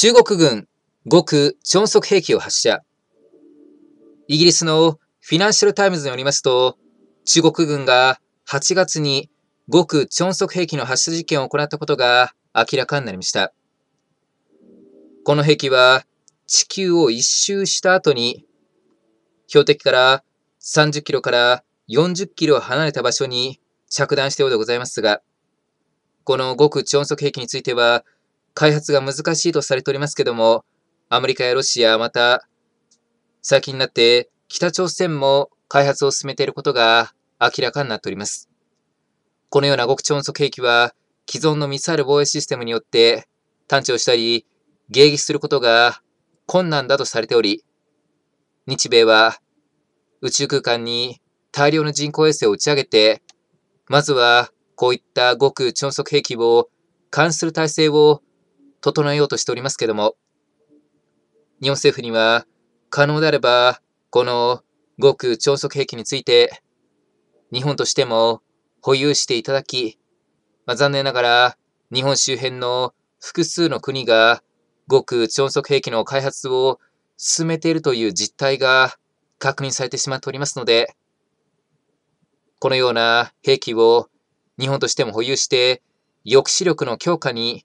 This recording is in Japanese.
中国軍極超速兵器を発射。イギリスのフィナンシャルタイムズによりますと、中国軍が8月に極超速兵器の発射実験を行ったことが明らかになりました。この兵器は地球を一周した後に、標的から30キロから40キロ離れた場所に着弾したようでございますが、この極超速兵器については、開発が難しいとされておりますけども、アメリカやロシア、また、最近になって北朝鮮も開発を進めていることが明らかになっております。このような極超音速兵器は、既存のミサイル防衛システムによって探知をしたり、迎撃することが困難だとされており、日米は宇宙空間に大量の人工衛星を打ち上げて、まずはこういった極超音速兵器を監視する体制を整えようとしておりますけども、日本政府には可能であれば、この極超速兵器について、日本としても保有していただき、まあ、残念ながら日本周辺の複数の国が極超速兵器の開発を進めているという実態が確認されてしまっておりますので、このような兵器を日本としても保有して抑止力の強化に